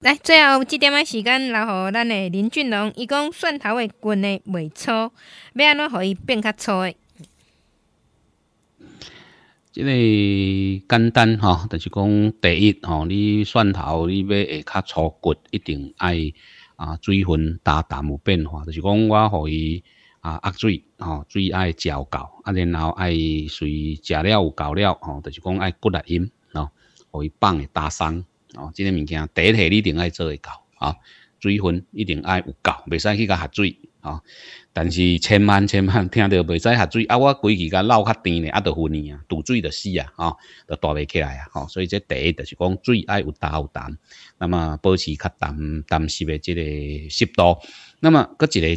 来，最后一点仔时间，留互咱的林俊龙。伊讲蒜头的根呢，袂粗，要安怎互伊变较粗的？即个简单吼，就是讲第一吼，你蒜头你要会较粗骨，一定爱啊水分、大糖有变化。就是讲我互伊啊压水，吼，最爱嚼够，啊，然后爱随食了有够了，吼，就是讲爱骨来饮，吼，互伊放会打松。哦，即个物件第一下你一定爱做会到，啊，水分一定爱有够，未使去甲合水。啊！但是千万 千万听到袂使下水啊！我规日甲捞较甜咧，啊，着分啊，堵水就死啊，吼，着大未起来啊，吼！所以这第一就是讲水爱有淡有淡，那么保持较淡淡的即个湿度。那么一个就就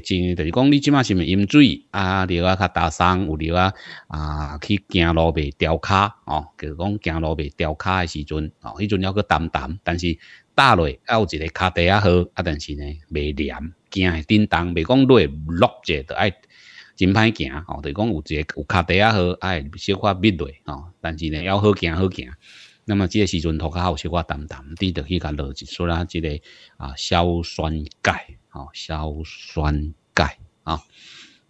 是讲你即马是是饮水啊？有啊，较大爽有滴啊啊，去行路袂掉卡哦，就是讲行路袂掉卡的时阵哦，迄阵要搁淡淡，但是打落有一个卡底较好啊，但是呢未黏。行会叮动，袂讲落落者，着爱真歹行吼。就是讲有一个有脚底仔好，爱小可密落吼。但是呢，要好行好行。那么这个时阵，涂骹有小可澹澹，滴，着去甲落一撮啊，即个啊硝酸钙吼，硝酸钙啊。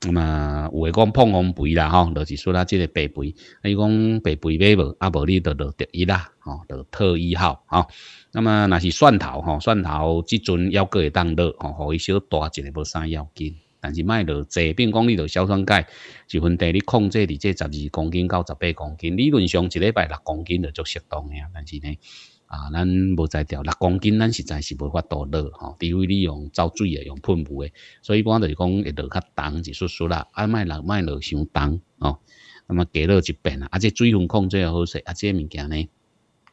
那么有诶讲碰红肥啦吼，就是说啦，即个白肥，伊讲白肥买无，啊无你就落特一啦，吼，就特一号吼。那么若是蒜头吼，蒜头即阵要过会当落吼，互伊小大一点无生要紧，但是卖落济，比如讲你落硝酸钙，一份地你控制伫即十二公斤到十八公斤，理论上一礼拜六公斤就足适当诶啊，但是呢。啊，咱无在调六公斤，咱实在是无法度落吼。除非你用造水个，用喷雾诶，所以一般就是讲会落较重一束束啦，啊，卖落，卖落伤重吼。那么加落一遍啊，啊，这水分控制好势，啊，这物件呢，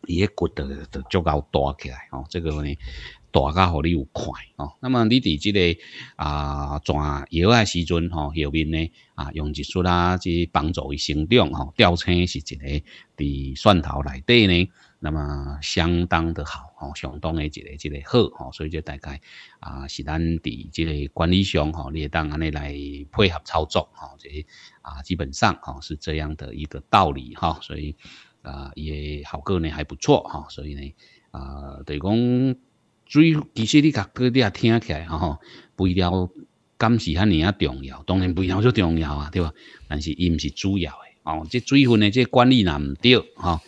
伊个骨就足够大起来哦。这个呢，大甲互你有快哦。那么你伫这个啊转摇诶时阵吼，后面呢啊用一束啊，去帮助伊生长吼，吊青是一个伫蒜头内底呢。那么相当的好吼，相当的一个一个好吼，所以就大概啊是咱伫这个管理上哈，你会当安尼来配合操作哈，这啊基本上哈是这样的一个道理哈，所以啊也好果呢还不错哈，所以呢啊就是讲，最其实你个歌你也听起来哈，一定感情啊你啊重要，当然一定就重要啊，对吧？但是伊毋是主要的哦，这水分呢这管理拿毋对哈。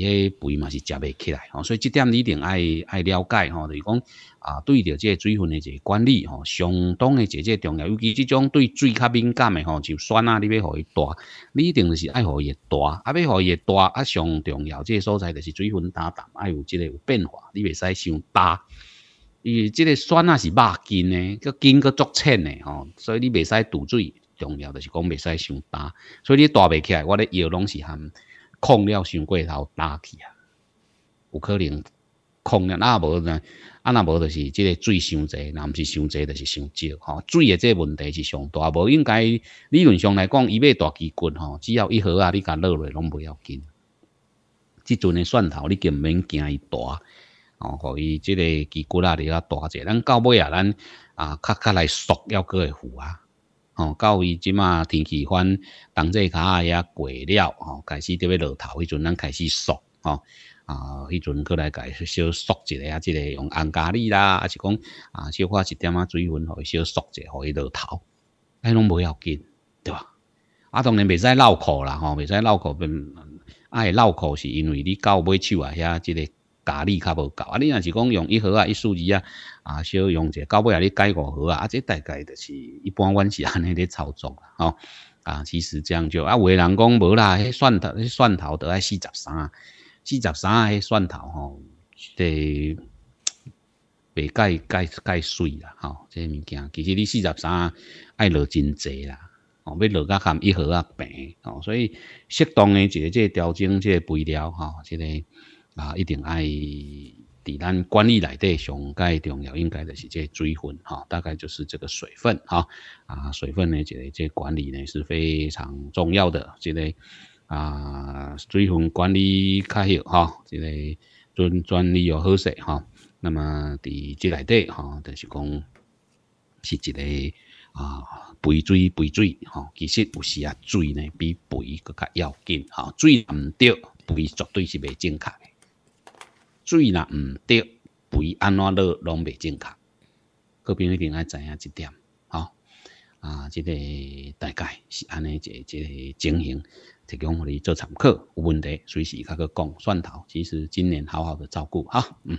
迄个肥嘛，是食未起来，所以即点你一定爱爱了解，吼、著就讲啊，对着即个水分诶，一个管理，吼，相当诶，一个重要。尤其即种对水较敏感诶吼，就酸啊，你要伊大，你一定就是爱互伊大，啊要伊大，啊上重要，即个所在就是水分打淡，爱有即个有变化，你未使伤大，伊即个酸啊是肉筋诶，叫筋佢足称诶吼。所以你未使堵水，重要就是讲未使伤大，所以你大未起来，我咧药拢是含。控了伤过头打去啊，有可能控了，那无呢？啊那无就是即个水伤侪，那毋是伤侪，就是伤少吼。水诶，即个问题是上大，无应该理论上来讲，伊要大肌骨吼，只要伊好啊，你甲落落拢不要紧。即阵诶蒜头，你根毋免惊伊大吼，互伊即个肌骨啊，你啊大者，咱到尾啊，咱啊较较来熟要个赴啊。哦，到伊即马天气反冬至卡也过了哦，开始伫要落头，迄阵咱开始缩哦，啊，迄阵过来改小缩一下啊，即个用红咖喱啦，还是讲啊，小喝一点啊水分，伊小缩一下，互伊落头，哎，拢无要紧，对吧？啊，当然袂使唠口啦，吼，袂使唠嗑，啊，会唠口是因为你到尾手啊，遐即个。咖喱较无够，啊，你若是讲用一盒啊、一数支啊，啊，小用者，到尾啊，你改五盒啊，啊，这大概就是一般，阮是安尼咧操作，啦，吼，啊，其实这样就，啊，有个人讲无啦，迄蒜头，迄蒜头得爱四十三，四十三，迄蒜头吼，得袂改改改碎啦，吼，这些物件，其实你四十三爱落真侪啦，哦，要落甲含一盒啊平，哦，所以适当诶一个即个调整即个肥料，吼，即个。啊，一定爱伫咱管理内底上，介重要应该就是这水分哈。大概就是这个水分哈啊，水分呢，即个即管理呢是非常重要的。即个啊，水分管理开好哈，即个专专利又好势哈。那么伫即内底哈，就是讲是一个啊，肥水肥水吼，其实有时啊，水呢比肥搁较要紧吼，水毋对，肥绝对是袂正确。水若毋得，肥安怎落拢未正确。各朋友一定爱知影即点，吼啊，即个大概是安尼一个一个情形，提供互你做参考。有问题随时甲佮讲，蒜头。其实今年好好的照顾，哈，嗯。